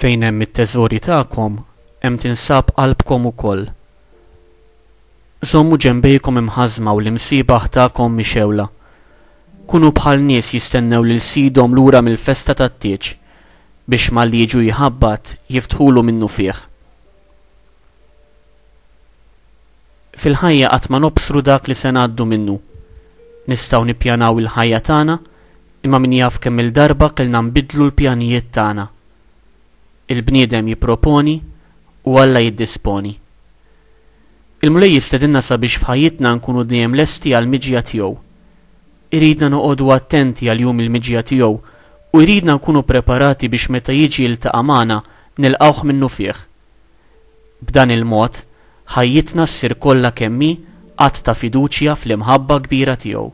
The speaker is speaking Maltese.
Fejn hemm it teżuri tagħkom, hemm tinsab qalbkom ukoll. Żommu ġembejkom imħażma u l-imsibaħ tagħkom mixewla. Kunu bħal nies jistennew lil sidhom lura mill-festa tat-tieġ biex li jiġu jħabbat jiftħulu minnu fih. Fil-ħajja qatt ma nobsru dak li se ngħaddu minnu. Nistgħu nippjanaw il-ħajja tagħna, imma min jaf kemm il-darba kellna nbidlu l-pjanijiet tagħna. Il-bniedem jipproponi u Alla jiddisponi. Il-mulej jistedinna sabiex f'ħajjitna nkunu dejjem lesti għal miġja tiegħu. Iridna noqogħdu attenti għal jum il-miġja tiegħu u jridna nkunu preparati biex meta jiġi jiltaqa' magħna nilqawh minnu fih. B'dan il-mod ħajjitna ssir kollha kemmi qatt ta' fiduċja fl-imħabba kbira tiegħu.